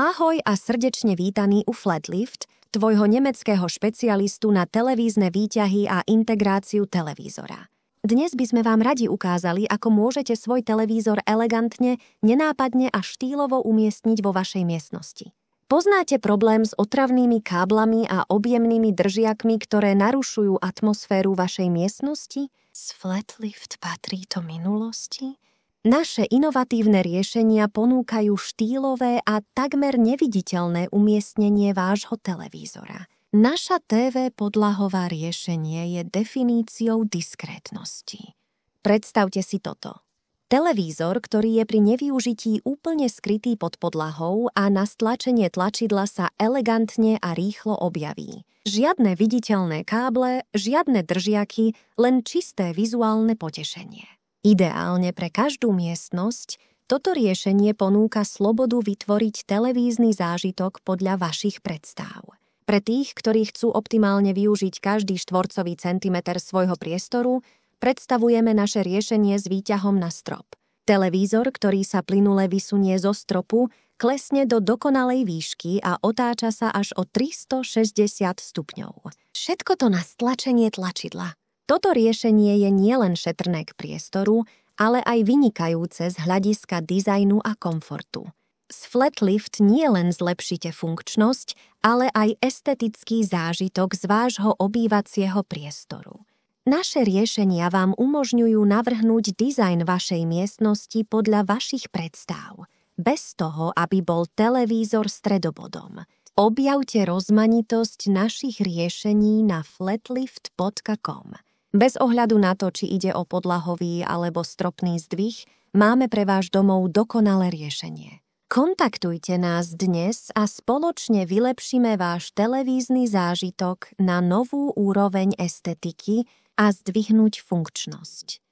Ahoj a srdečne vítaný u Flatlift, tvojho nemeckého špecialistu na televízne výťahy a integráciu televízora. Dnes by sme vám radi ukázali, ako môžete svoj televízor elegantne, nenápadne a štýlovo umiestniť vo vašej miestnosti. Poznáte problém s otravnými káblami a objemnými držiakmi, ktoré narušujú atmosféru vašej miestnosti? Z Flatlift patrí to minulosti? Naše inovatívne riešenia ponúkajú štýlové a takmer neviditeľné umiestnenie vášho televízora. Naša TV podlahová riešenie je definíciou diskrétnosti. Predstavte si toto. Televízor, ktorý je pri nevyužití úplne skrytý pod podlahou a na stlačenie tlačidla sa elegantne a rýchlo objaví. Žiadne viditeľné káble, žiadne držiaky, len čisté vizuálne potešenie. Ideálne pre každú miestnosť toto riešenie ponúka slobodu vytvoriť televízny zážitok podľa vašich predstáv. Pre tých, ktorí chcú optimálne využiť každý štvorcový centimeter svojho priestoru, predstavujeme naše riešenie s výťahom na strop. Televízor, ktorý sa plynule vysunie zo stropu, klesne do dokonalej výšky a otáča sa až o 360 stupňov. Všetko to na stlačenie tlačidla. Toto riešenie je nielen šetrné k priestoru, ale aj vynikajúce z hľadiska dizajnu a komfortu. S Flatlift nie len zlepšite funkčnosť, ale aj estetický zážitok z vášho obývacieho priestoru. Naše riešenia vám umožňujú navrhnúť dizajn vašej miestnosti podľa vašich predstav, bez toho, aby bol televízor stredobodom. Objavte rozmanitosť našich riešení na flatlift.com. Bez ohľadu na to, či ide o podlahový alebo stropný zdvih, máme pre váš domov dokonalé riešenie. Kontaktujte nás dnes a spoločne vylepšíme váš televízny zážitok na novú úroveň estetiky a zdvihnúť funkčnosť.